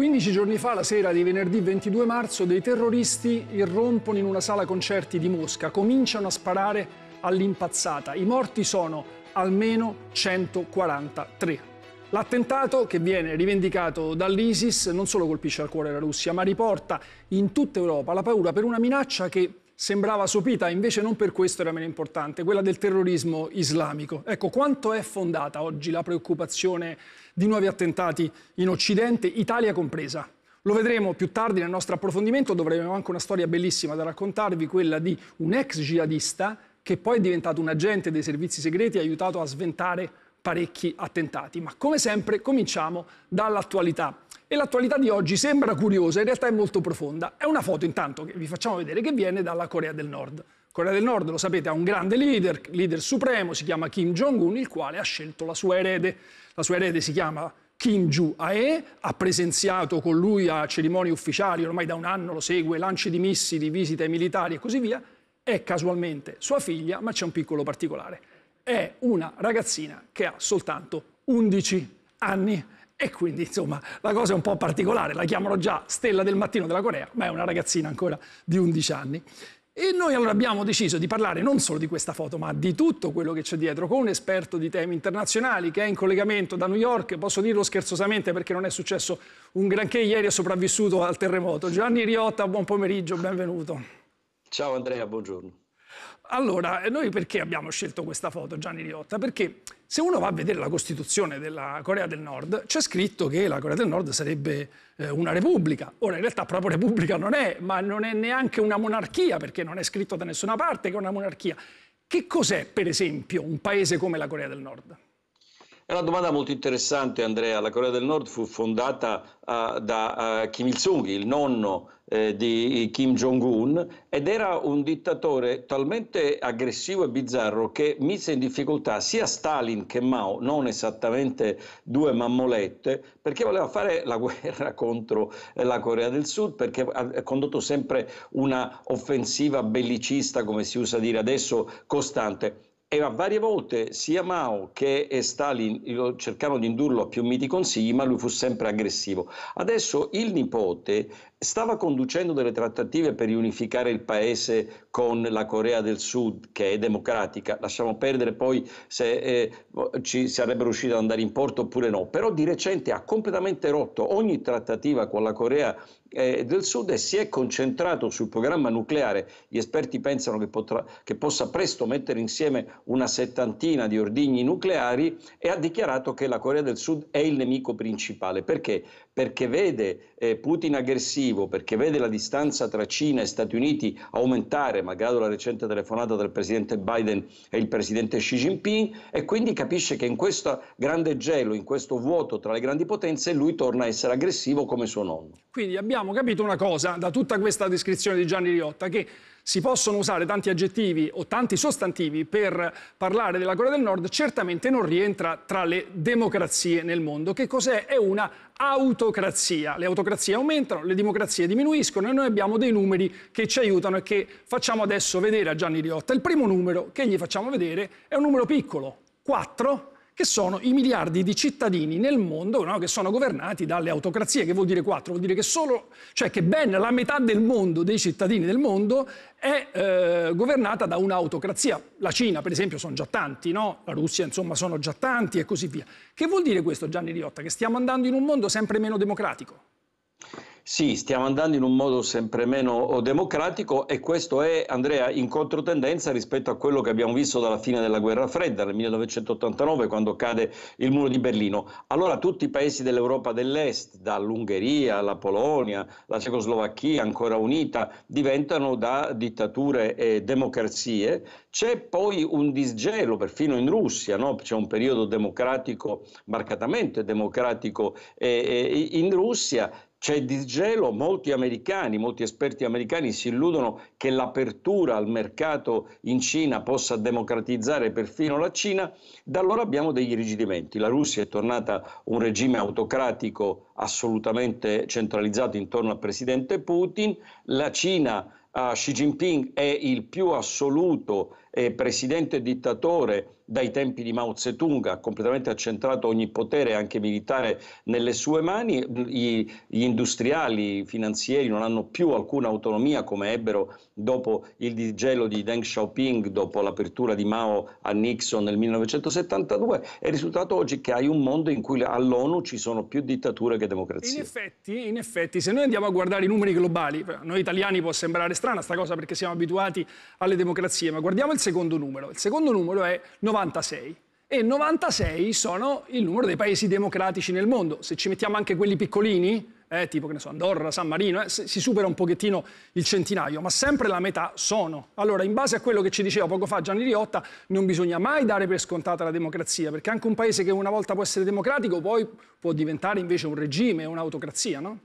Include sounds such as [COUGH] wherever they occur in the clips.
15 giorni fa, la sera di venerdì 22 marzo, dei terroristi irrompono in una sala concerti di Mosca, cominciano a sparare all'impazzata. I morti sono almeno 143. L'attentato, che viene rivendicato dall'ISIS, non solo colpisce al cuore la Russia, ma riporta in tutta Europa la paura per una minaccia che sembrava sopita, invece non per questo era meno importante, quella del terrorismo islamico. Ecco, quanto è fondata oggi la preoccupazione di nuovi attentati in Occidente, Italia compresa. Lo vedremo più tardi nel nostro approfondimento, dovremo anche una storia bellissima da raccontarvi, quella di un ex jihadista che poi è diventato un agente dei servizi segreti e ha aiutato a sventare parecchi attentati. Ma come sempre cominciamo dall'attualità. E l'attualità di oggi sembra curiosa, in realtà è molto profonda. È una foto intanto che vi facciamo vedere che viene dalla Corea del Nord. Corea del Nord, lo sapete, ha un grande leader, leader supremo, si chiama Kim Jong-un, il quale ha scelto la sua erede. La sua erede si chiama Kim Ju-ae, ha presenziato con lui a cerimonie ufficiali, ormai da un anno lo segue, lanci di missili, visite ai militari e così via. È casualmente sua figlia, ma c'è un piccolo particolare. È una ragazzina che ha soltanto 11 anni. E quindi, insomma, la cosa è un po' particolare, la chiamano già Stella del Mattino della Corea, ma è una ragazzina ancora di 11 anni. E noi allora abbiamo deciso di parlare non solo di questa foto, ma di tutto quello che c'è dietro, con un esperto di temi internazionali che è in collegamento da New York, posso dirlo scherzosamente perché non è successo un granché ieri, è sopravvissuto al terremoto. Gianni Riotta, buon pomeriggio, benvenuto. Ciao Andrea, buongiorno. Allora, noi perché abbiamo scelto questa foto, Gianni Riotta? Perché se uno va a vedere la Costituzione della Corea del Nord, c'è scritto che la Corea del Nord sarebbe eh, una repubblica. Ora, in realtà proprio repubblica non è, ma non è neanche una monarchia, perché non è scritto da nessuna parte che è una monarchia. Che cos'è, per esempio, un paese come la Corea del Nord? È una domanda molto interessante, Andrea. La Corea del Nord fu fondata uh, da uh, Kim Il-sung, il nonno eh, di Kim Jong-un, ed era un dittatore talmente aggressivo e bizzarro che mise in difficoltà sia Stalin che Mao, non esattamente due mammolette, perché voleva fare la guerra [LAUGHS] contro eh, la Corea del Sud, perché ha condotto sempre una offensiva bellicista, come si usa dire adesso, costante. E a varie volte sia Mao che Stalin cercarono di indurlo a più miti consigli, ma lui fu sempre aggressivo. Adesso il nipote stava conducendo delle trattative per riunificare il paese con la Corea del Sud, che è democratica, lasciamo perdere poi se eh, ci sarebbe riuscito ad andare in porto oppure no, però di recente ha completamente rotto ogni trattativa con la Corea eh, del Sud e si è concentrato sul programma nucleare. Gli esperti pensano che, potrà, che possa presto mettere insieme una settantina di ordigni nucleari e ha dichiarato che la Corea del Sud è il nemico principale. Perché? Perché vede eh, Putin aggressivo, positivo perché vede la distanza tra Cina e Stati Uniti aumentare, malgrado la recente telefonata del presidente Biden e il presidente Xi Jinping, e quindi capisce che in questo grande gelo, in questo vuoto tra le grandi potenze, lui torna a essere aggressivo come suo nonno. Quindi abbiamo capito una cosa da tutta questa descrizione di Gianni Riotta, che si possono usare tanti aggettivi o tanti sostantivi per parlare della Corea del Nord, certamente non rientra tra le democrazie nel mondo. Che cos'è? È una autocrazia. Le autocrazie aumentano, le democrazie diminuiscono e noi abbiamo dei numeri che ci aiutano e che facciamo adesso vedere a Gianni Riotta. Il primo numero che gli facciamo vedere è un numero piccolo, 4 che sono i miliardi di cittadini nel mondo no, che sono governati dalle autocrazie. Che vuol dire quattro, Vuol dire che, solo, cioè che ben la metà del mondo, dei cittadini del mondo, è eh, governata da un'autocrazia. La Cina, per esempio, sono già tanti, no? la Russia, insomma, sono già tanti e così via. Che vuol dire questo, Gianni Riotta? Che stiamo andando in un mondo sempre meno democratico? Sì, stiamo andando in un modo sempre meno democratico e questo è, Andrea, in controtendenza rispetto a quello che abbiamo visto dalla fine della guerra fredda, nel 1989, quando cade il muro di Berlino. Allora tutti i paesi dell'Europa dell'Est, dall'Ungheria alla Polonia, la Cecoslovacchia ancora unita, diventano da dittature e democrazie. C'è poi un disgelo, perfino in Russia, no? c'è un periodo democratico, marcatamente democratico eh, in Russia c'è disgelo, molti americani, molti esperti americani si illudono che l'apertura al mercato in Cina possa democratizzare perfino la Cina, da allora abbiamo degli irrigidimenti. La Russia è tornata un regime autocratico assolutamente centralizzato intorno al presidente Putin, la Cina, uh, Xi Jinping è il più assoluto eh, presidente e dittatore dai tempi di Mao Zedong, ha completamente accentrato ogni potere anche militare nelle sue mani, gli, gli industriali, i finanzieri non hanno più alcuna autonomia come ebbero dopo il digelo di Deng Xiaoping, dopo l'apertura di Mao a Nixon nel 1972, è risultato oggi che hai un mondo in cui all'ONU ci sono più dittature che democrazie. In effetti, in effetti, se noi andiamo a guardare i numeri globali, noi italiani può sembrare strana questa cosa perché siamo abituati alle democrazie, ma guardiamo il secondo numero. Il secondo numero è 96 e 96 sono il numero dei paesi democratici nel mondo. Se ci mettiamo anche quelli piccolini, eh, tipo so, Andorra, San Marino, eh, si supera un pochettino il centinaio, ma sempre la metà sono. Allora, in base a quello che ci diceva poco fa Gianni Riotta, non bisogna mai dare per scontata la democrazia, perché anche un paese che una volta può essere democratico poi può diventare invece un regime, un'autocrazia, no?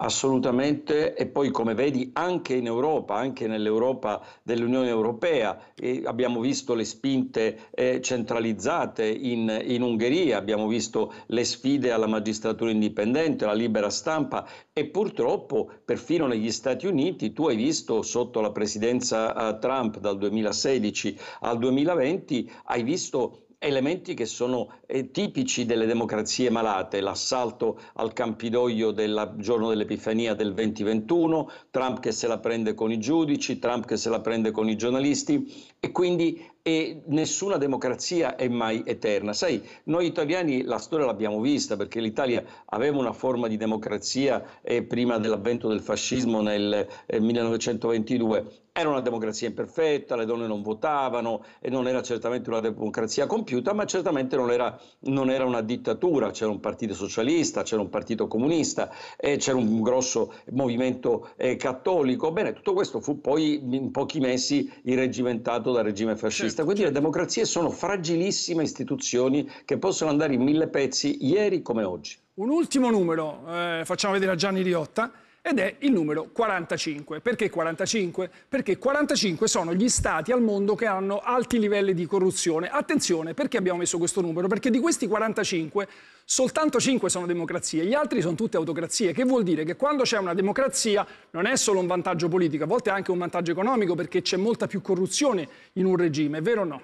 assolutamente e poi come vedi anche in Europa, anche nell'Europa dell'Unione Europea, eh, abbiamo visto le spinte eh, centralizzate in, in Ungheria, abbiamo visto le sfide alla magistratura indipendente, alla libera stampa e purtroppo perfino negli Stati Uniti tu hai visto sotto la presidenza eh, Trump dal 2016 al 2020, hai visto elementi che sono eh, tipici delle democrazie malate, l'assalto al Campidoglio del giorno dell'Epifania del 2021, Trump che se la prende con i giudici, Trump che se la prende con i giornalisti e quindi e nessuna democrazia è mai eterna. Sai, noi italiani la storia l'abbiamo vista perché l'Italia aveva una forma di democrazia eh, prima dell'avvento del fascismo nel eh, 1922 era una democrazia imperfetta, le donne non votavano e non era certamente una democrazia compiuta, ma certamente non era, non era una dittatura, c'era un partito socialista, c'era un partito comunista, eh, c'era un grosso movimento eh, cattolico. Bene, tutto questo fu poi in pochi mesi irregimentato dal regime fascista vista, quindi le democrazie sono fragilissime istituzioni che possono andare in mille pezzi ieri come oggi. Un ultimo numero, eh, facciamo vedere a Gianni Riotta, ed è il numero 45. Perché 45? Perché 45 sono gli stati al mondo che hanno alti livelli di corruzione. Attenzione, perché abbiamo messo questo numero? Perché di questi 45 soltanto 5 sono democrazie, gli altri sono tutte autocrazie, che vuol dire che quando c'è una democrazia non è solo un vantaggio politico, a volte è anche un vantaggio economico perché c'è molta più corruzione in un regime, è vero o no?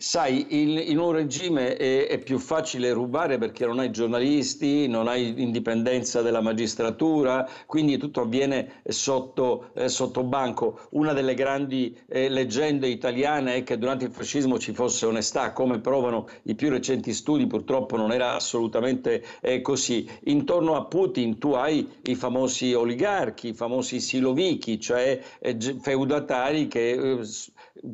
Sai, in, in un regime è, è, più facile rubare perché non hai giornalisti, non hai indipendenza della magistratura, quindi tutto avviene eh, sotto, eh, sotto banco. Una delle grandi eh, leggende italiane è che durante il fascismo ci fosse onestà, come provano i più recenti studi, purtroppo non era assolutamente eh, così. Intorno a Putin tu hai i famosi oligarchi, i famosi silovichi, cioè eh, feudatari che eh,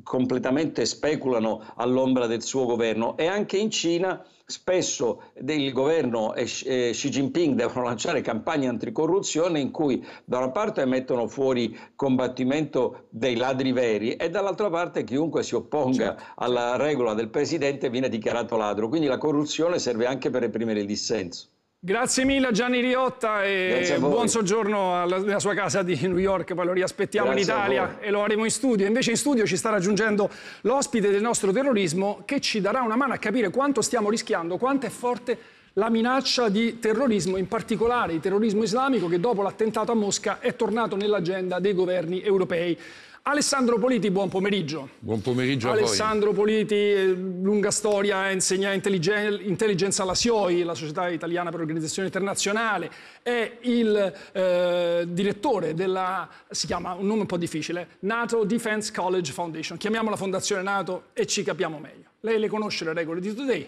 completamente speculano all'ombra del suo governo e anche in Cina spesso il governo e Xi Jinping devono [LAUGHS] lanciare campagne anticorruzione in cui da una parte mettono fuori combattimento dei ladri veri e dall'altra parte chiunque si opponga certo. alla regola del presidente viene dichiarato ladro. Quindi la corruzione serve anche per reprimere il dissenso. Grazie mille Gianni Riotta e buon soggiorno alla, alla, sua casa di New York, poi lo riaspettiamo Grazie in Italia e lo avremo in studio. Invece in studio ci sta raggiungendo l'ospite del nostro terrorismo che ci darà una mano a capire quanto stiamo rischiando, quanto è forte la minaccia di terrorismo, in particolare il terrorismo islamico che dopo l'attentato a Mosca è tornato nell'agenda dei governi europei. Alessandro Politi, buon pomeriggio. Buon pomeriggio Alessandro Politi, eh, lunga storia, insegna intelligenza alla SIOI, la Società Italiana per l'Organizzazione Internazionale, è il eh, direttore della, si chiama un nome un po' difficile, NATO Defense College Foundation, chiamiamola Fondazione NATO e ci capiamo meglio. Lei le conosce le regole di Today?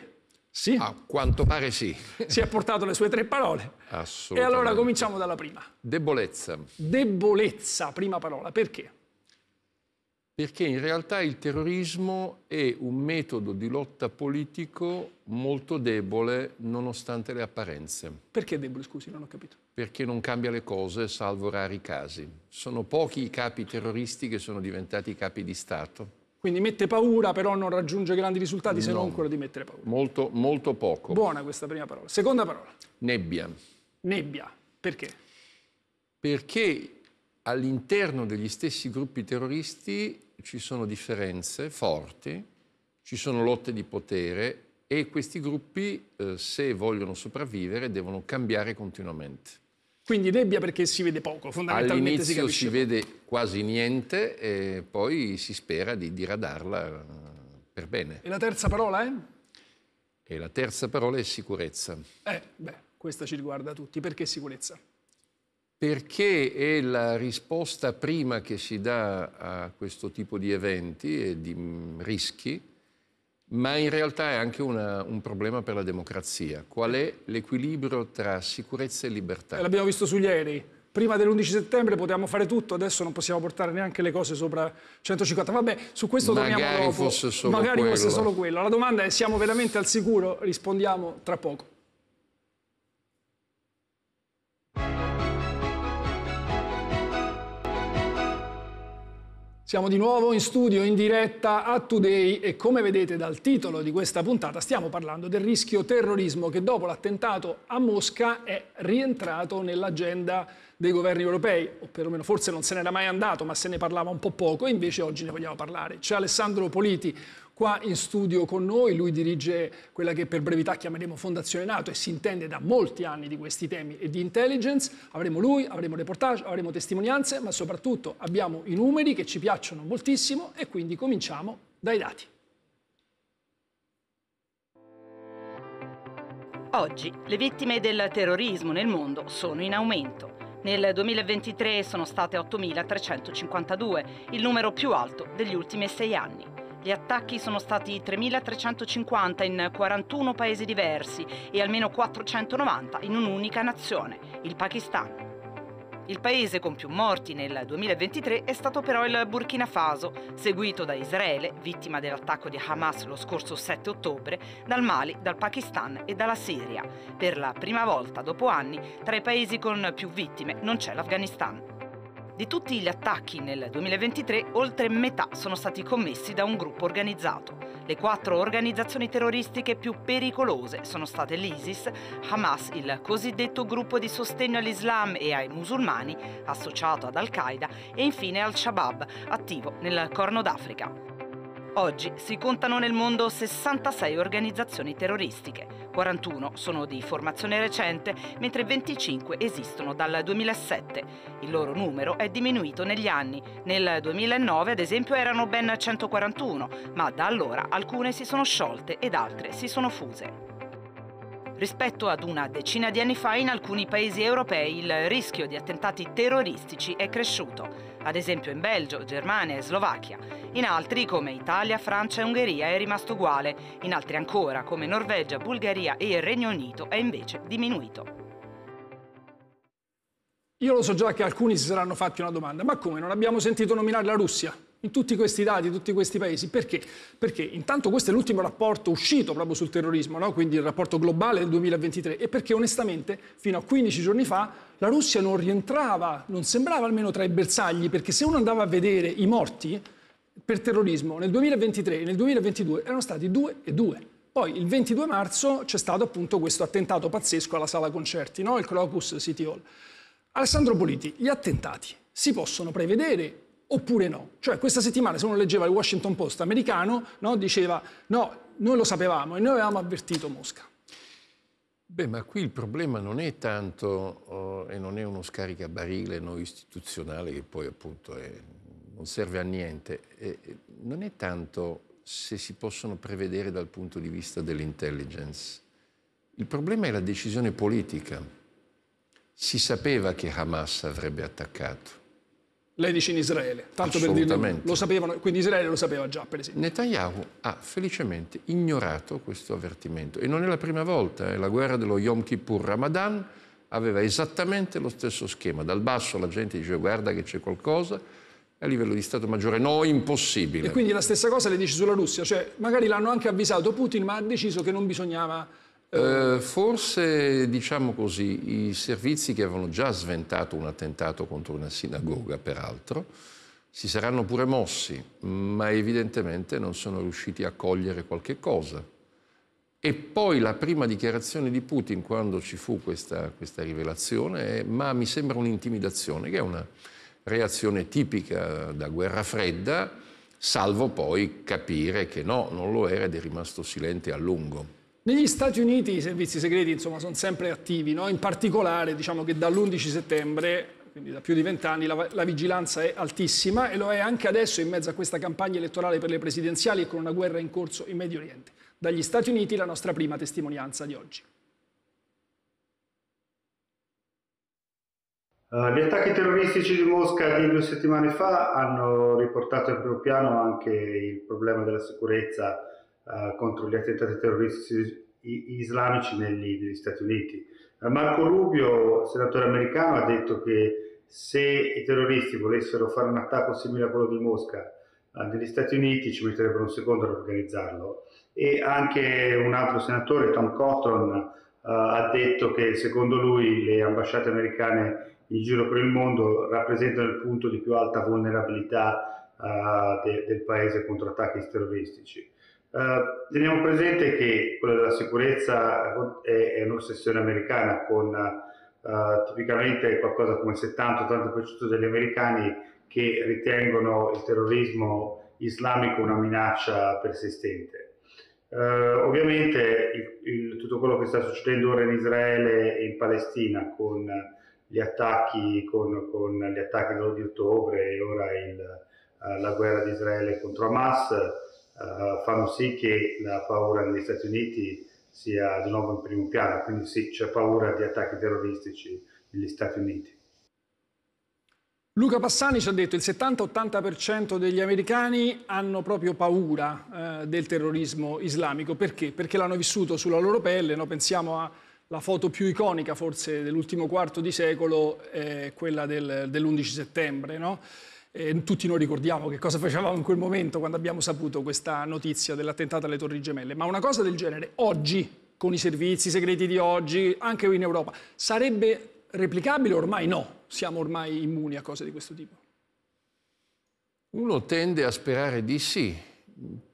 Sì? A quanto pare sì. [LAUGHS] Si è portato le sue tre parole. Assolutamente. E allora cominciamo dalla prima. Debolezza. Debolezza, prima parola. Perché? perché in realtà il terrorismo è un metodo di lotta politico molto debole nonostante le apparenze. Perché debole, scusi, non ho capito. Perché non cambia le cose, salvo rari casi. Sono pochi i capi terroristi che sono diventati capi di Stato. Quindi mette paura, però non raggiunge grandi risultati no. se non quello di mettere paura. Molto, molto poco. Buona questa prima parola. Seconda parola. Nebbia. Nebbia. Perché? Perché all'interno degli stessi gruppi terroristi ci sono differenze forti, ci sono lotte di potere e questi gruppi, eh, se vogliono sopravvivere, devono cambiare continuamente. Quindi nebbia perché si vede poco, fondamentalmente All'inizio si si vede quasi niente e poi si spera di diradarla eh, per bene. E la terza parola è? Eh? E la terza parola è sicurezza. Eh, beh, questa ci riguarda tutti. Perché sicurezza? perché è la risposta prima che si dà a questo tipo di eventi e di mm, rischi, ma in realtà è anche una, un problema per la democrazia. Qual è l'equilibrio tra sicurezza e libertà? Eh, l'abbiamo visto sugli aerei. Prima dell'11 settembre potevamo fare tutto, adesso non possiamo portare neanche le cose sopra 150. Vabbè, su questo Magari torniamo dopo. Fosse solo Magari quello. fosse solo quello. La domanda è, siamo veramente al sicuro? Rispondiamo tra poco. Siamo di nuovo in studio, in diretta a Today e come vedete dal titolo di questa puntata stiamo parlando del rischio terrorismo che dopo l'attentato a Mosca è rientrato nell'agenda dei governi europei, o perlomeno forse non se n'era mai andato ma se ne parlava un po' poco e invece oggi ne vogliamo parlare. C'è Alessandro Politi, qua in studio con noi, lui dirige quella che per brevità chiameremo Fondazione Nato e si intende da molti anni di questi temi e di intelligence, avremo lui, avremo reportage, avremo testimonianze, ma soprattutto abbiamo i numeri che ci piacciono moltissimo e quindi cominciamo dai dati. Oggi le vittime del terrorismo nel mondo sono in aumento. Nel 2023 sono state 8.352, il numero più alto degli ultimi sei anni. Gli attacchi sono stati 3.350 in 41 paesi diversi e almeno 490 in un'unica nazione, il Pakistan. Il paese con più morti nel 2023 è stato però il Burkina Faso, seguito da Israele, vittima dell'attacco di Hamas lo scorso 7 ottobre, dal Mali, dal Pakistan e dalla Siria. Per la prima volta dopo anni, tra i paesi con più vittime non c'è l'Afghanistan. Di tutti gli attacchi nel 2023, oltre metà sono stati commessi da un gruppo organizzato. Le quattro organizzazioni terroristiche più pericolose sono state l'ISIS, Hamas, il cosiddetto gruppo di sostegno all'Islam e ai musulmani, associato ad Al-Qaeda, e infine al-Shabaab, attivo nel Corno d'Africa. Oggi si contano nel mondo 66 organizzazioni terroristiche, 41 sono di formazione recente, mentre 25 esistono dal 2007. Il loro numero è diminuito negli anni. Nel 2009, ad esempio, erano ben 141, ma da allora alcune si sono sciolte ed altre si sono fuse. Rispetto ad una decina di anni fa in alcuni paesi europei il rischio di attentati terroristici è cresciuto, ad esempio in Belgio, Germania e Slovacchia. In altri come Italia, Francia e Ungheria è rimasto uguale, in altri ancora come Norvegia, Bulgaria e il Regno Unito è invece diminuito. Io lo so già che alcuni si saranno fatti una domanda, ma come non abbiamo sentito nominare la Russia? in tutti questi dati, in tutti questi paesi. Perché? Perché intanto questo è l'ultimo rapporto uscito proprio sul terrorismo, no? quindi il rapporto globale del 2023, e perché onestamente fino a 15 giorni fa la Russia non rientrava, non sembrava almeno tra i bersagli, perché se uno andava a vedere i morti per terrorismo nel 2023 e nel 2022 erano stati due e due. Poi il 22 marzo c'è stato appunto questo attentato pazzesco alla sala concerti, no? il Crocus City Hall. Alessandro Politi, gli attentati si possono prevedere oppure no. Cioè questa settimana se uno leggeva il Washington Post americano no, diceva no, noi lo sapevamo e noi avevamo avvertito Mosca. Beh, ma qui il problema non è tanto oh, e non è uno scaricabarile no, istituzionale che poi appunto è, non serve a niente, e, non è tanto se si possono prevedere dal punto di vista dell'intelligence. Il problema è la decisione politica. Si sapeva che Hamas avrebbe attaccato lei dice in Israele, tanto per dirlo, lo sapevano, quindi Israele lo sapeva già per esempio. Netanyahu ha felicemente ignorato questo avvertimento e non è la prima volta, è eh, la guerra dello Yom Kippur Ramadan aveva esattamente lo stesso schema, dal basso la gente dice guarda che c'è qualcosa, a livello di Stato Maggiore no, impossibile. E quindi la stessa cosa le dice sulla Russia, cioè magari l'hanno anche avvisato Putin ma ha deciso che non bisognava eh, forse, diciamo così, i servizi che avevano già sventato un attentato contro una sinagoga, peraltro, si saranno pure mossi, ma evidentemente non sono riusciti a cogliere qualche cosa. E poi la prima dichiarazione di Putin quando ci fu questa, questa rivelazione è ma mi sembra un'intimidazione, che è una reazione tipica da guerra fredda, salvo poi capire che no, non lo era ed è rimasto silente a lungo. Negli Stati Uniti i servizi segreti insomma, sono sempre attivi, no? in particolare diciamo che dall'11 settembre, quindi da più di vent'anni, la, la, vigilanza è altissima e lo è anche adesso in mezzo a questa campagna elettorale per le presidenziali e con una guerra in corso in Medio Oriente. Dagli Stati Uniti la nostra prima testimonianza di oggi. Uh, gli attacchi terroristici di Mosca di due settimane fa hanno riportato in primo piano anche il problema della sicurezza eh, contro gli attentati terroristici islamici negli, negli Stati Uniti. Eh, Marco Rubio, senatore americano, ha detto che se i terroristi volessero fare un attacco simile a quello di Mosca eh, negli Stati Uniti ci metterebbero un secondo ad organizzarlo e anche un altro senatore, Tom Cotton, uh, ha detto che secondo lui le ambasciate americane in giro per il mondo rappresentano il punto di più alta vulnerabilità uh, de- del paese contro attacchi terroristici. Eh, teniamo presente che quella della sicurezza è, è un'ossessione americana con uh, tipicamente qualcosa come il 70-80% degli americani che ritengono il terrorismo islamico una minaccia persistente. Uh, ovviamente il, il, tutto quello che sta succedendo ora in Israele e in Palestina con gli attacchi, con, con gli attacchi dell'8 ottobre e ora il, la guerra di Israele contro Hamas uh, fanno sì che la paura negli Stati Uniti sia di nuovo in primo piano, quindi sì, c'è paura di attacchi terroristici negli Stati Uniti. Luca Passani ci ha detto che il 70-80% degli americani hanno proprio paura eh, del terrorismo islamico. Perché? Perché l'hanno vissuto sulla loro pelle. No? Pensiamo alla foto più iconica forse dell'ultimo quarto di secolo, eh, quell del, dell'11 settembre. No? Eh, tutti noi ricordiamo che cosa facevamo in quel momento quando abbiamo saputo questa notizia dell'attentato alle Torri Gemelle, ma una cosa del genere oggi, con i servizi segreti di oggi, anche in Europa, sarebbe replicabile? Ormai no, siamo ormai immuni a cose di questo tipo. Uno tende a sperare di sì,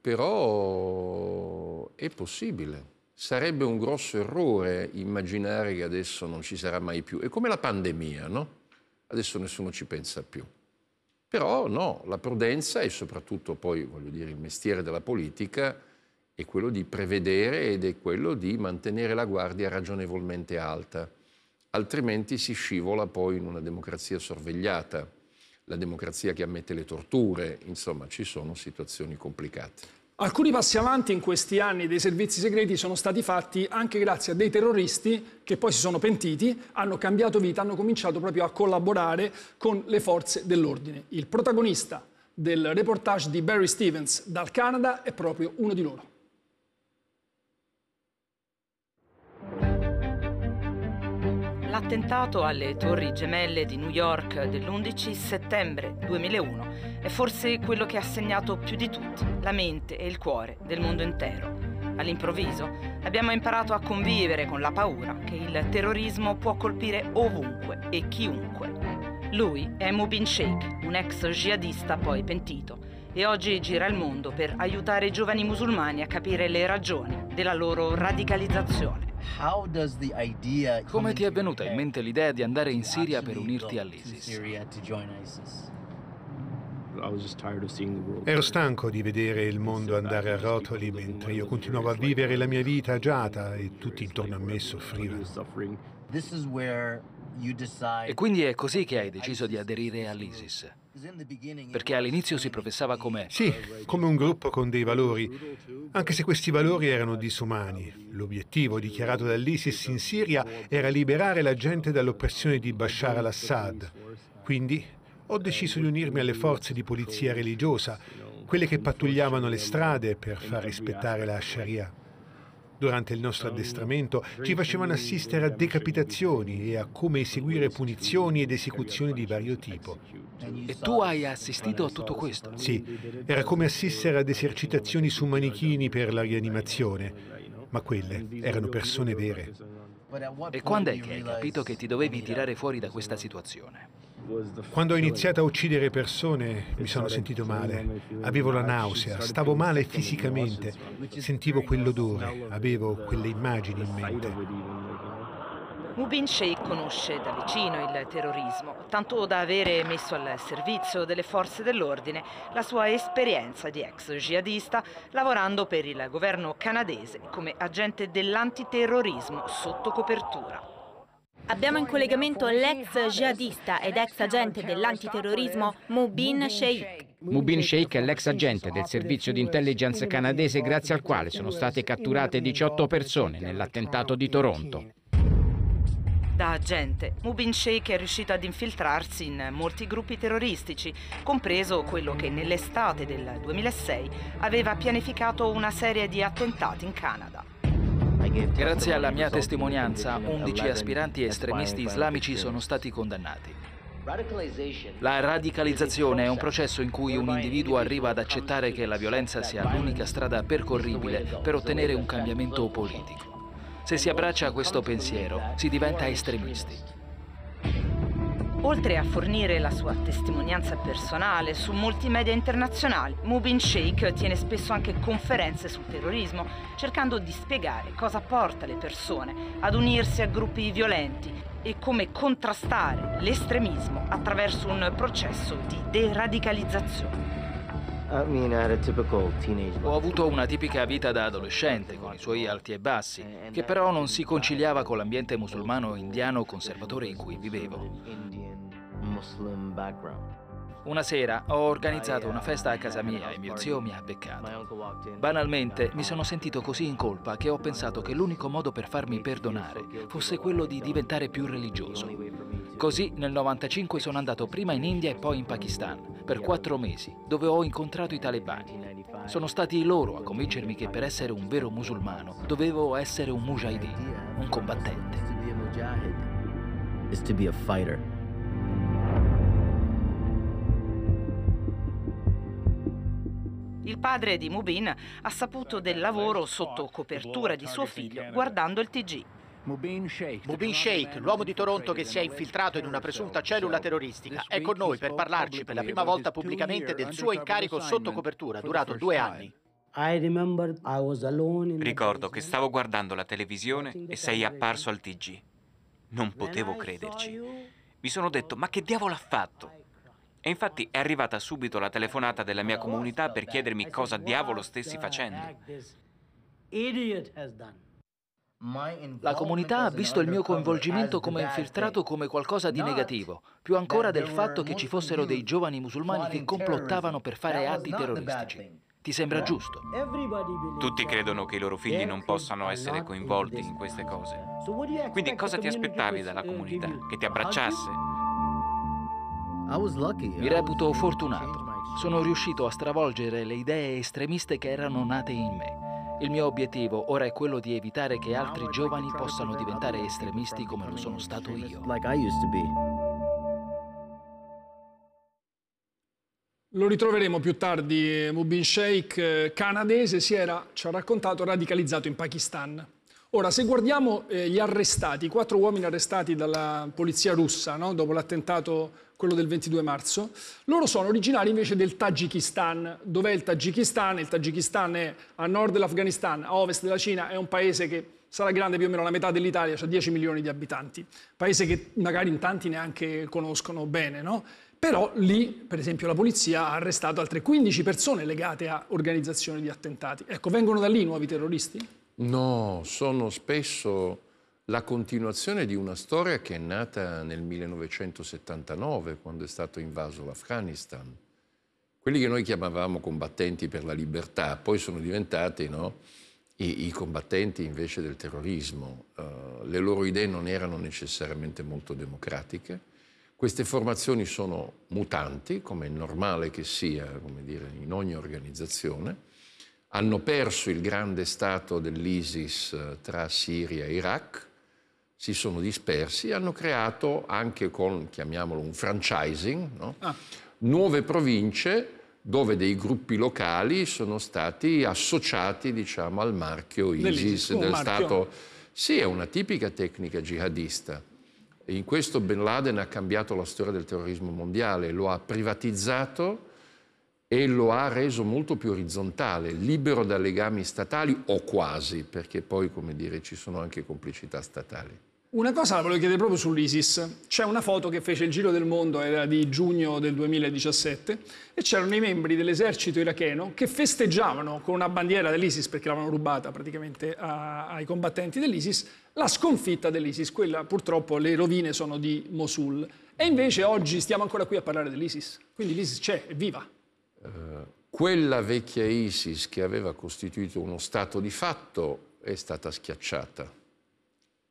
però è possibile. Sarebbe un grosso errore immaginare che adesso non ci sarà mai più. È come la pandemia, no? Adesso nessuno ci pensa più. Però no, la prudenza e soprattutto poi, voglio dire, il mestiere della politica è quello di prevedere ed è quello di mantenere la guardia ragionevolmente alta, altrimenti si scivola poi in una democrazia sorvegliata, la democrazia che ammette le torture, insomma ci sono situazioni complicate. Alcuni passi avanti in questi anni dei servizi segreti sono stati fatti anche grazie a dei terroristi che poi si sono pentiti, hanno cambiato vita, hanno cominciato proprio a collaborare con le forze dell'ordine. Il protagonista del reportage di Barry Stevens dal Canada è proprio uno di loro. l'attentato alle Torri Gemelle di New York dell'11 settembre 2001 è forse quello che ha segnato più di tutti la mente e il cuore del mondo intero. All'improvviso abbiamo imparato a convivere con la paura che il terrorismo può colpire ovunque e chiunque. Lui è Mubin Sheikh, un ex jihadista poi pentito, e oggi gira il mondo per aiutare i giovani musulmani a capire le ragioni della loro radicalizzazione. Come ti è venuta in mente l'idea di andare in Siria per unirti all'ISIS? Ero stanco di vedere il mondo andare a rotoli mentre io continuavo a vivere la mia vita agiata e tutti intorno a me soffrivano. E quindi è così che hai deciso di aderire all'ISIS. Perché all'inizio si professava come... Sì, come un gruppo con dei valori, anche se questi valori erano disumani. L'obiettivo dichiarato dall'ISIS in Siria era liberare la gente dall'oppressione di Bashar al-Assad. Quindi ho deciso di unirmi alle forze di polizia religiosa, quelle che pattugliavano le strade per far rispettare la Sharia. Durante il nostro addestramento ci facevano assistere a decapitazioni e a come eseguire punizioni ed esecuzioni di vario tipo. E tu hai assistito a tutto questo? Sì, era come assistere ad esercitazioni su manichini per la rianimazione, ma quelle erano persone vere. E quando è che hai capito che ti dovevi tirare fuori da questa situazione? Quando ho iniziato a uccidere persone mi sono sentito male, avevo la nausea, stavo male fisicamente, sentivo quell'odore, avevo quelle immagini in mente. Mubin Sheikh conosce da vicino il terrorismo, tanto da avere messo al servizio delle forze dell'ordine la sua esperienza di ex jihadista, lavorando per il governo canadese come agente dell'antiterrorismo sotto copertura. Abbiamo in collegamento l'ex jihadista ed ex agente dell'antiterrorismo Mubin Sheikh. Mubin Sheikh è l'ex agente del servizio di intelligence canadese grazie al quale sono state catturate 18 persone nell'attentato di Toronto. Da agente, Mubin Sheikh è riuscito ad infiltrarsi in molti gruppi terroristici, compreso quello che nell'estate del 2006 aveva pianificato una serie di attentati in Canada. Grazie alla mia testimonianza, 11 aspiranti estremisti islamici sono stati condannati. La radicalizzazione è un processo in cui un individuo arriva ad accettare che la violenza sia l'unica strada percorribile per ottenere un cambiamento politico. Se si abbraccia questo pensiero, si diventa estremisti. Oltre a fornire la sua testimonianza personale su molti media internazionali, Mubin Sheikh tiene spesso anche conferenze sul terrorismo, cercando di spiegare cosa porta le persone ad unirsi a gruppi violenti e come contrastare l'estremismo attraverso un processo di deradicalizzazione. Ho avuto una tipica vita da adolescente, con i suoi alti e bassi, che però non si conciliava con l'ambiente musulmano indiano conservatore in cui vivevo. Una sera ho organizzato una uh, festa a casa mia e mio zio mi ha beccato. Banalmente mi sono sentito così in colpa che ho pensato che l'unico modo per farmi perdonare fosse quello di diventare più religioso. Così nel 95 sono andato prima in India e poi in Pakistan per quattro mesi dove ho incontrato i talebani. Sono stati loro a convincermi che per essere un vero musulmano dovevo essere un mujahideen, un combattente. It's to be a fighter. Il padre di Mubin ha saputo del lavoro sotto copertura di suo figlio guardando il TG. Mubin Sheikh, l'uomo di Toronto che si è infiltrato in una presunta cellula terroristica, è con ecco noi per parlarci per la prima volta pubblicamente del suo incarico sotto copertura, durato due anni. Ricordo che stavo guardando la televisione e sei apparso al TG. Non potevo crederci. Mi sono detto, ma che diavolo ha fatto? E infatti è arrivata subito la telefonata della mia comunità per chiedermi cosa diavolo stessi facendo. La comunità ha visto il mio coinvolgimento come infiltrato come qualcosa di negativo, più ancora del fatto che ci fossero dei giovani musulmani che complottavano per fare atti terroristici. Ti sembra giusto? Tutti credono che i loro figli non possano essere coinvolti in queste cose. Quindi cosa ti aspettavi dalla uh, comunità? Che ti abbracciasse? Mi reputo fortunato. Sono riuscito a stravolgere le idee estremiste che erano nate in me. Il mio obiettivo ora è quello di evitare che altri giovani possano diventare estremisti come lo sono stato io. Lo ritroveremo più tardi, eh, Mubin Sheikh, eh, canadese, si era, ci ha raccontato, radicalizzato in Pakistan. Ora, se guardiamo eh, gli arrestati, i quattro uomini arrestati dalla polizia russa no? dopo l'attentato quello del 22 marzo. Loro sono originari invece del Tagikistan. Dov'è il Tagikistan? Il Tagikistan è a nord dell'Afghanistan, a ovest della Cina, è un paese che sarà grande più o meno la metà dell'Italia, ha cioè 10 milioni di abitanti, paese che magari in tanti neanche conoscono bene, no? Però lì, per esempio, la polizia ha arrestato altre 15 persone legate a organizzazioni di attentati. Ecco, vengono da lì i nuovi terroristi? No, sono spesso la continuazione di una storia che è nata nel 1979, quando è stato invaso l'Afghanistan. Quelli che noi chiamavamo combattenti per la libertà, poi sono diventati no, i, i, combattenti invece del terrorismo. Uh, le loro idee non erano necessariamente molto democratiche. Queste formazioni sono mutanti, come è normale che sia, dire, in ogni organizzazione. Hanno perso il grande stato dell'ISIS eh, tra Siria e Iraq, si sono dispersi, e hanno creato anche con, chiamiamolo un franchising, no? ah. nuove province dove dei gruppi locali sono stati associati diciamo, al marchio ISIS del marchio. Stato. Sì, è una tipica tecnica jihadista. In questo Bin Laden ha cambiato la storia del terrorismo mondiale, lo ha privatizzato e lo ha reso molto più orizzontale, libero da legami statali o quasi, perché poi, come dire, ci sono anche complicità statali. Una cosa la volevo chiedere proprio sull'ISIS. C'è una foto che fece il giro del mondo, era di giugno del 2017, e c'erano i membri dell'esercito iracheno che festeggiavano con una bandiera dell'ISIS, perché l'avevano rubata praticamente a, ai combattenti dell'ISIS, la sconfitta dell'ISIS. Quella purtroppo le rovine sono di Mosul. E invece oggi stiamo ancora qui a parlare dell'ISIS. Quindi l'ISIS c'è, è viva. Eh, quella vecchia ISIS che aveva costituito uno stato di fatto è stata schiacciata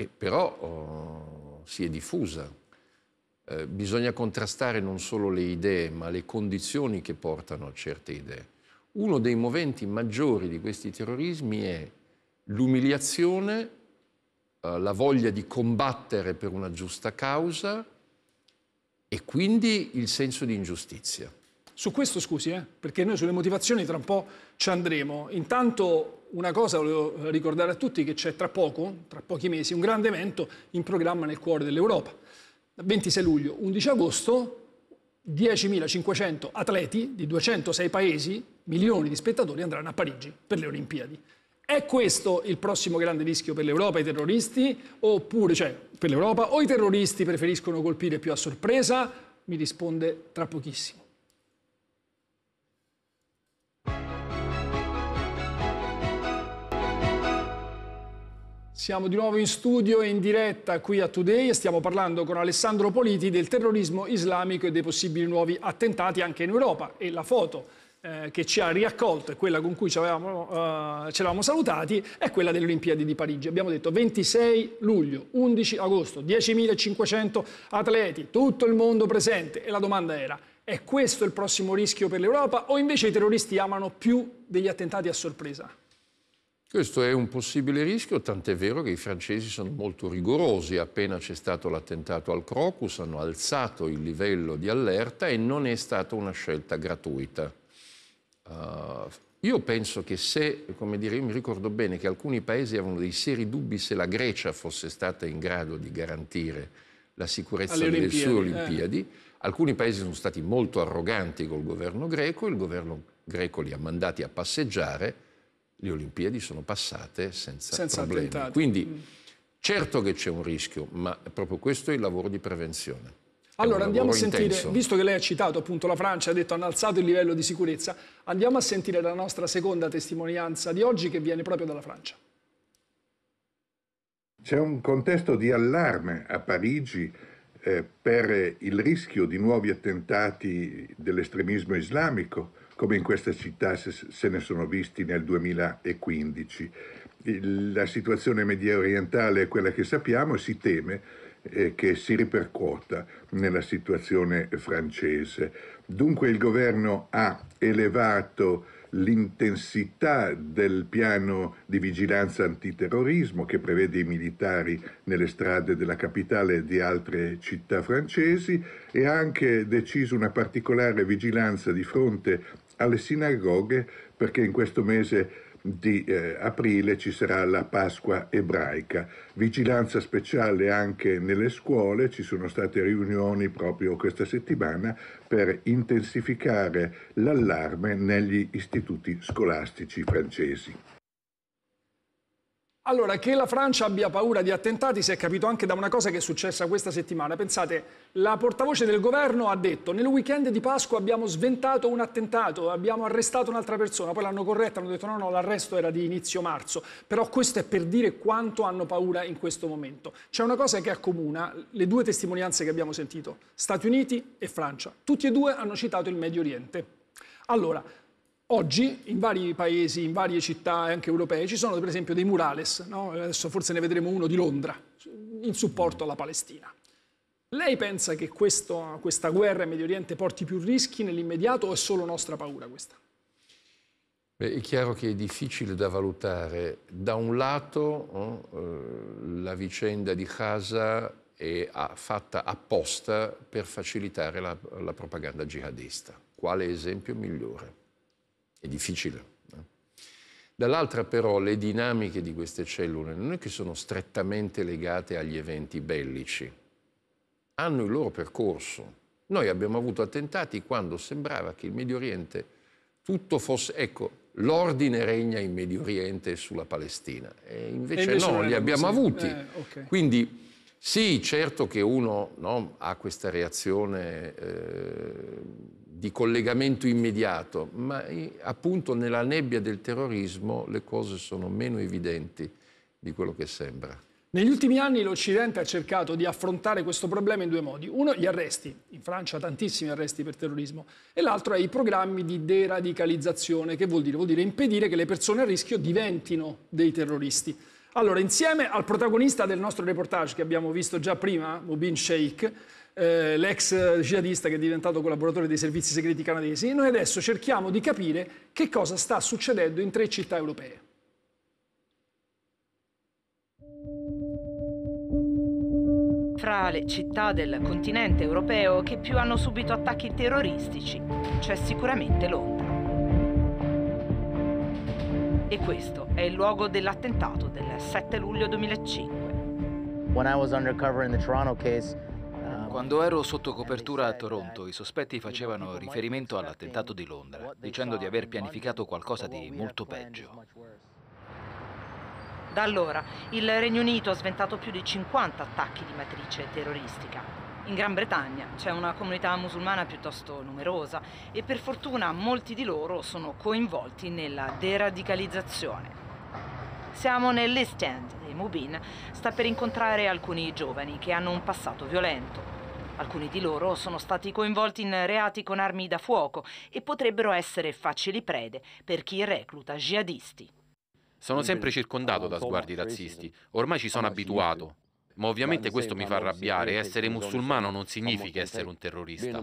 che però oh, si è diffusa. Eh, bisogna contrastare non solo le idee, ma le condizioni che portano a certe idee. Uno dei moventi maggiori di questi terrorismi è l'umiliazione, eh, la voglia di combattere per una giusta causa e quindi il senso di ingiustizia. Su questo scusi, eh, perché noi sulle motivazioni tra un po' ci andremo. Intanto una cosa volevo ricordare a tutti che c'è tra poco, tra pochi mesi, un grande evento in programma nel cuore dell'Europa. 26 luglio, 11 agosto, 10.500 atleti di 206 paesi, milioni di spettatori andranno a Parigi per le Olimpiadi. È questo il prossimo grande rischio per l'Europa, e i terroristi, oppure, cioè, per l'Europa, o i terroristi preferiscono colpire più a sorpresa? Mi risponde tra pochissimo. Siamo di nuovo in studio e in diretta qui a Today e stiamo parlando con Alessandro Politi del terrorismo islamico e dei possibili nuovi attentati anche in Europa. E la foto eh, che ci ha riaccolto e quella con cui ci avevamo, eh, ci eravamo salutati è quella delle Olimpiadi di Parigi. Abbiamo detto 26 luglio, 11 agosto, 10.500 atleti, tutto il mondo presente. E la domanda era, è questo il prossimo rischio per l'Europa o invece i terroristi amano più degli attentati a sorpresa? Questo è un possibile rischio, tant'è vero che i francesi sono molto rigorosi. Appena c'è stato l'attentato al Crocus hanno alzato il livello di allerta e non è stata una scelta gratuita. Uh, io penso che se, come dire, io mi ricordo bene che alcuni paesi avevano dei seri dubbi se la Grecia fosse stata in grado di garantire la sicurezza delle sue eh. Olimpiadi. Eh. Alcuni paesi sono stati molto arroganti col governo greco, il governo greco li ha mandati a passeggiare le Olimpiadi sono passate senza, senza problemi. Attentati. Quindi mm. certo che c'è un rischio, ma proprio questo è il lavoro di prevenzione. Allora andiamo a sentire, intenso. visto che lei ha citato appunto la Francia, ha detto hanno alzato il livello di sicurezza, andiamo a sentire la nostra seconda testimonianza di oggi che viene proprio dalla Francia. C'è un contesto di allarme a Parigi eh, per il rischio di nuovi attentati dell'estremismo islamico come in questa città se, ne sono visti nel 2015. La situazione media orientale è quella che sappiamo e si teme eh, che si ripercuota nella situazione francese. Dunque il governo ha elevato l'intensità del piano di vigilanza antiterrorismo che prevede i militari nelle strade della capitale e di altre città francesi e ha anche deciso una particolare vigilanza di fronte alle sinagoghe perché in questo mese di eh, aprile ci sarà la Pasqua ebraica. Vigilanza speciale anche nelle scuole, ci sono state riunioni proprio questa settimana per intensificare l'allarme negli istituti scolastici francesi. Allora, che la Francia abbia paura di attentati si è capito anche da una cosa che è successa questa settimana. Pensate, la portavoce del governo ha detto nel weekend di Pasqua abbiamo sventato un attentato, abbiamo arrestato un'altra persona, poi l'hanno corretta, hanno detto no, no, l'arresto era di inizio marzo. Però questo è per dire quanto hanno paura in questo momento. C'è una cosa che accomuna le due testimonianze che abbiamo sentito, Stati Uniti e Francia. Tutti e due hanno citato il Medio Oriente. Allora, Oggi in vari paesi, in varie città anche europee, ci sono per esempio dei murales, no? adesso forse ne vedremo uno di Londra, in supporto alla Palestina. Lei pensa che questo, questa guerra in Medio Oriente porti più rischi nell'immediato o è solo nostra paura questa? Beh, è chiaro che è difficile da valutare. Da un lato eh, la vicenda di Gaza è fatta apposta per facilitare la, la propaganda jihadista. Quale esempio migliore? È difficile. No? Eh. Dall'altra però le dinamiche di queste cellule non è che sono strettamente legate agli eventi bellici, hanno il loro percorso. Noi abbiamo avuto attentati quando sembrava che il Medio Oriente tutto fosse... Ecco, l'ordine regna in Medio Oriente e sulla Palestina. E invece, e invece no, li abbiamo così. avuti. Eh, okay. Quindi sì, certo che uno no, ha questa reazione... Eh, di collegamento immediato, ma eh, appunto nella nebbia del terrorismo le cose sono meno evidenti di quello che sembra. Negli ultimi anni l'Occidente ha cercato di affrontare questo problema in due modi. Uno, gli arresti, in Francia tantissimi arresti per terrorismo, e l'altro è i programmi di deradicalizzazione, che vuol dire? Vuol dire impedire che le persone a rischio diventino dei terroristi. Allora, insieme al protagonista del nostro reportage che abbiamo visto già prima, Mubin Sheikh, eh, l'ex jihadista che è diventato collaboratore dei servizi segreti canadesi, e noi adesso cerchiamo di capire che cosa sta succedendo in tre città europee. fra le città del continente europeo che più hanno subito attacchi terroristici c'è sicuramente Londra. E questo è il luogo dell'attentato del 7 luglio 2005. When I was undercover in the Toronto case, quando ero sotto copertura a Toronto, i sospetti facevano riferimento all'attentato di Londra, dicendo di aver pianificato qualcosa di molto peggio. Da allora il Regno Unito ha sventato più di 50 attacchi di matrice terroristica. In Gran Bretagna c'è una comunità musulmana piuttosto numerosa e per fortuna molti di loro sono coinvolti nella deradicalizzazione. Siamo nell'East End e Mubin sta per incontrare alcuni giovani che hanno un passato violento. Alcuni di loro sono stati coinvolti in reati con armi da fuoco e potrebbero essere facili prede per chi recluta jihadisti. Sono sempre circondato da sguardi razzisti, ormai ci sono ah, abituato. Ma ovviamente questo mi fa arrabbiare, essere musulmano non significa essere un terrorista.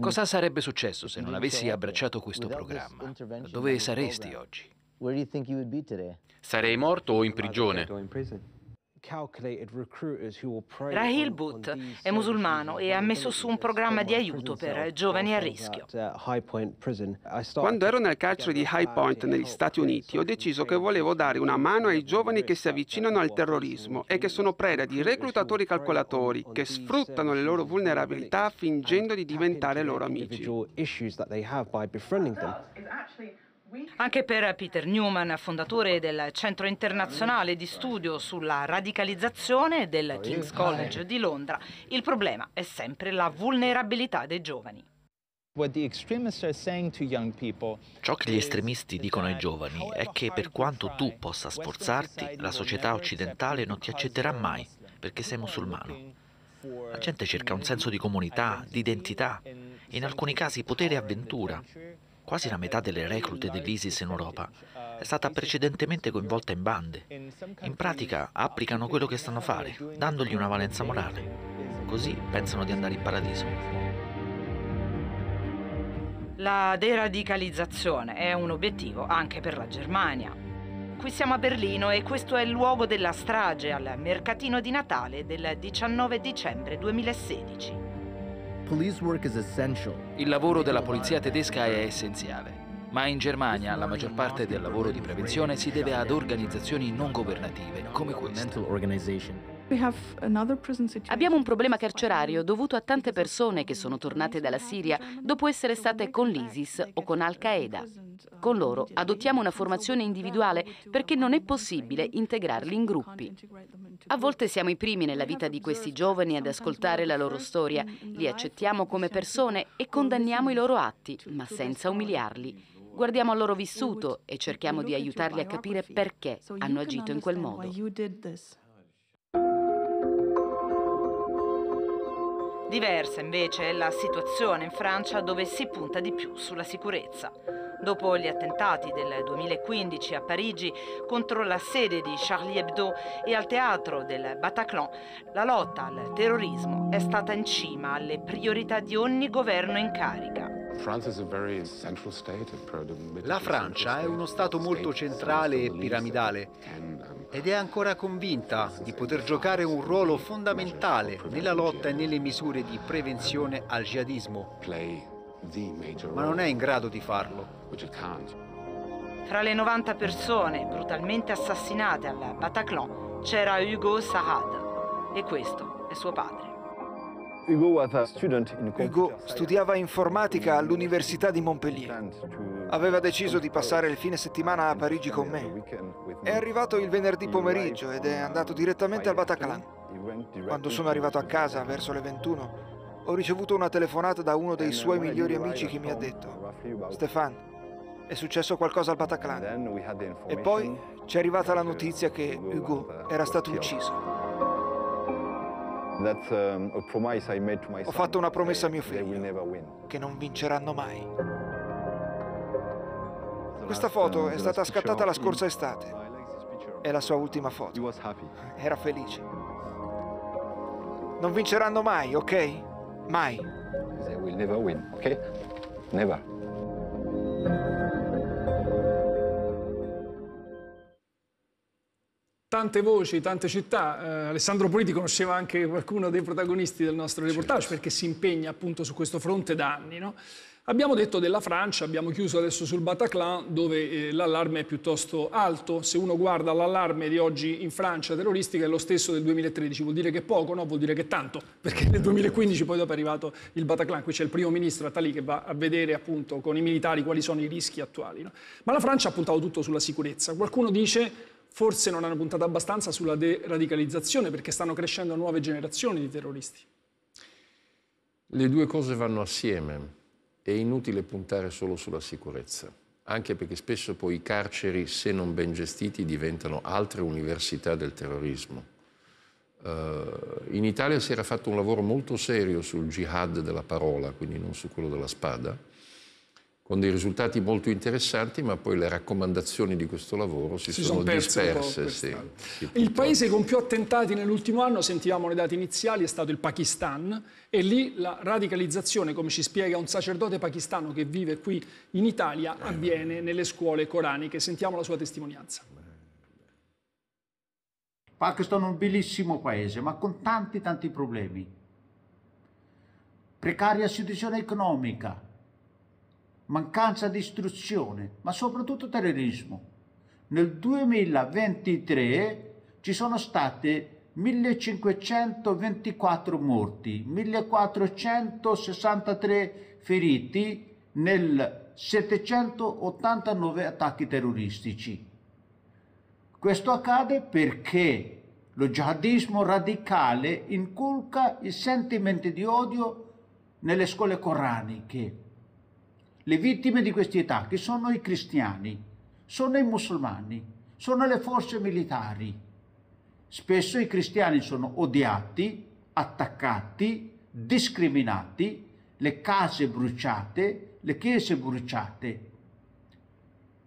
Cosa sarebbe successo se non avessi abbracciato questo programma? Dove saresti oggi? Sarei morto o in prigione? Rahil Butt è musulmano e ha messo su un programma di aiuto per giovani a rischio. Uh, Quando ero nel carcere di High Point negli Stati Uniti ho deciso che volevo dare una mano ai giovani che si avvicinano al terrorismo e che sono preda di reclutatori calcolatori che sfruttano le loro vulnerabilità fingendo di diventare loro amici. Anche per Peter Newman, fondatore del Centro Internazionale di Studio sulla Radicalizzazione del King's eh. College di Londra, il problema è sempre la vulnerabilità dei giovani. Ciò che gli estremisti dicono ai giovani è che per quanto tu possa sforzarti, la società occidentale non ti accetterà mai perché sei musulmano. La gente cerca un senso di comunità, di identità, in alcuni casi potere e avventura. Quasi la metà delle reclute dell'ISIS in Europa è stata precedentemente coinvolta in bande. In pratica applicano quello che sanno fare, dandogli una valenza morale. Così pensano di andare in paradiso. La deradicalizzazione è un obiettivo anche per la Germania. Qui siamo a Berlino e questo è il luogo della strage al mercatino di Natale del 19 dicembre 2016. Il lavoro della polizia tedesca è essenziale, ma in Germania la maggior parte del lavoro di prevenzione si deve ad organizzazioni non governative come questa. Abbiamo un problema carcerario dovuto a tante persone che sono tornate dalla Siria dopo essere state con l'ISIS o con Al-Qaeda. Con loro adottiamo una formazione individuale perché non è possibile integrarli in gruppi. A volte siamo i primi nella vita di questi giovani ad ascoltare la loro storia, li accettiamo come persone e condanniamo i loro atti, ma senza umiliarli. Guardiamo al loro vissuto e cerchiamo di aiutarli a capire perché hanno agito in quel modo. Diversa invece è la situazione in Francia dove si punta di più sulla sicurezza. Dopo gli attentati del 2015 a Parigi contro la sede di Charlie Hebdo e al teatro del Bataclan, la lotta al terrorismo è stata in cima alle priorità di ogni governo in carica. La Francia è uno Stato molto centrale e piramidale ed è ancora convinta di poter giocare un ruolo fondamentale nella lotta e nelle misure di prevenzione al jihadismo ma non è in grado di farlo. Fra le 90 persone brutalmente assassinate al Bataclan c'era Hugo Sahad e questo è suo padre. Hugo studiava informatica all'Università di Montpellier. Aveva deciso di passare il fine settimana a Parigi con me. È arrivato il venerdì pomeriggio ed è andato direttamente al Bataclan. Quando sono arrivato a casa verso le 21, ho ricevuto una telefonata da uno dei uh, suoi migliori amici che mi ha detto, Stefan, è successo qualcosa al Bataclan. E poi ci è arrivata la uh, notizia che Hugo uh, era stato ucciso. Um, ho fatto una promessa a mio figlio, che non vinceranno mai. Questa foto um, è stata scattata la scorsa estate. È la sua ultima foto. Era felice. Non vinceranno mai, ok? Mai. They will never win, ok? Never. Tante voci, tante città. Eh, Alessandro Politi conosceva anche qualcuno dei protagonisti del nostro reportage certo. perché si impegna appunto su questo fronte da anni, no? Abbiamo detto della Francia, abbiamo chiuso adesso sul Bataclan dove eh, l'allarme è piuttosto alto, se uno guarda l'allarme di oggi in Francia terroristica è lo stesso del 2013, vuol dire che poco, no? Vuol dire che tanto, [LAUGHS] perché nel 2015 poi dopo è arrivato il Bataclan, qui c'è il primo ministro Attali che va a vedere appunto con i militari quali sono i rischi attuali. No? Ma la Francia ha puntato tutto sulla sicurezza, qualcuno dice forse non hanno puntato abbastanza sulla deradicalizzazione perché stanno crescendo nuove generazioni di terroristi. Le due cose vanno assieme è inutile puntare solo sulla sicurezza, anche perché spesso poi i carceri, se non ben gestiti, diventano altre università del terrorismo. Uh, in Italia si era fatto un lavoro molto serio sul jihad della parola, quindi non su quello della spada, con dei risultati molto interessanti, ma poi le raccomandazioni di questo lavoro si, si sono, sono disperse. Sì. il paese con più attentati nell'ultimo anno, sentivamo le date iniziali, è stato il Pakistan e lì la radicalizzazione, come ci spiega un sacerdote pakistano che vive qui in Italia, avviene nelle scuole coraniche. Sentiamo la sua testimonianza. Il Pakistan è un bellissimo paese, ma con tanti tanti problemi. Precaria situazione economica, mancanza di istruzione, ma soprattutto terrorismo. Nel 2023 ci sono state 1524 morti, 1463 feriti nel 789 attacchi terroristici. Questo accade perché lo jihadismo radicale inculca i sentimenti di odio nelle scuole coraniche le vittime di questi attacchi sono i cristiani, sono i musulmani, sono le forze militari. Spesso i cristiani sono odiati, attaccati, discriminati, le case bruciate, le chiese bruciate.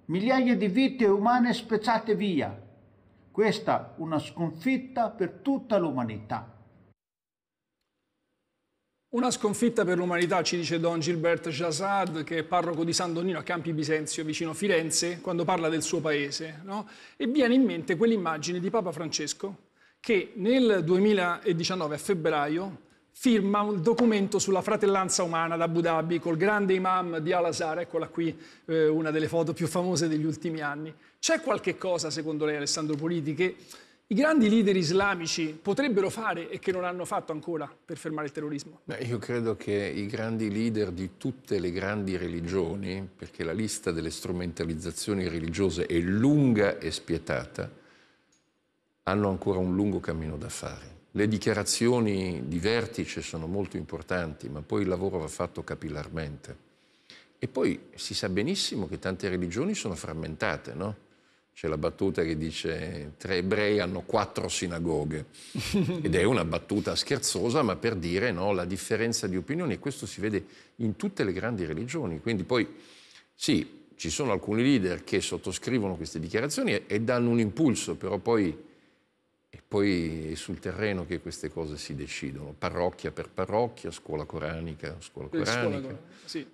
Migliaia di vite umane spezzate via. Questa è una sconfitta per tutta l'umanità. Una sconfitta per l'umanità, ci dice Don Gilbert Jassad, che è parroco di San Donino a Campi Bisenzio, vicino Firenze, quando parla del suo paese. No? E viene in mente quell'immagine di Papa Francesco che nel 2019, a febbraio, firma un documento sulla fratellanza umana ad Abu Dhabi col grande imam di Al-Azhar, eccola qui eh, una delle foto più famose degli ultimi anni. C'è qualche cosa, secondo lei, Alessandro Politi, che i grandi leader islamici potrebbero fare e che non hanno fatto ancora per fermare il terrorismo? Beh, io credo che i grandi leader di tutte le grandi religioni, perché la lista delle strumentalizzazioni religiose è lunga e spietata, hanno ancora un lungo cammino da fare. Le dichiarazioni di vertice sono molto importanti, ma poi il lavoro va fatto capillarmente. E poi si sa benissimo che tante religioni sono frammentate, no? C'è la battuta che dice tre ebrei hanno quattro sinagoghe [LAUGHS] ed è una battuta scherzosa ma per dire no, la differenza di opinioni e questo si vede in tutte le grandi religioni. Quindi poi sì, ci sono alcuni leader che sottoscrivono queste dichiarazioni e, e danno un impulso, però poi e poi è sul terreno che queste cose si decidono, parrocchia per parrocchia, scuola coranica, scuola coranica. Eh, scuola, sì.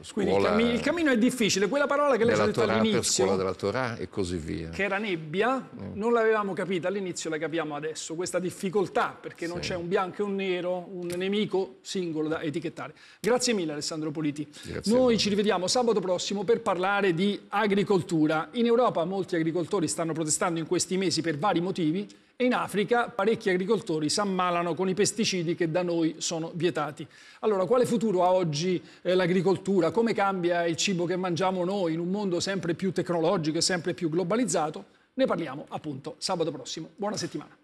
scuola il, cammi il, cammino è difficile, quella parola che lei ha detto all'inizio. scuola della Torah e così via. Che era nebbia, mm. non l'avevamo capita all'inizio, la capiamo adesso, questa difficoltà, perché sì. non c'è un bianco e un nero, un nemico singolo da etichettare. Grazie mille Alessandro Politi. Grazie Noi ci rivediamo sabato prossimo per parlare di agricoltura. In Europa molti agricoltori stanno protestando in questi mesi per vari motivi e In Africa parecchi agricoltori si ammalano con i pesticidi che da noi sono vietati. Allora, quale futuro ha oggi eh, l'agricoltura? Come cambia il cibo che mangiamo noi in un mondo sempre più tecnologico e sempre più globalizzato? Ne parliamo appunto sabato prossimo. Buona settimana.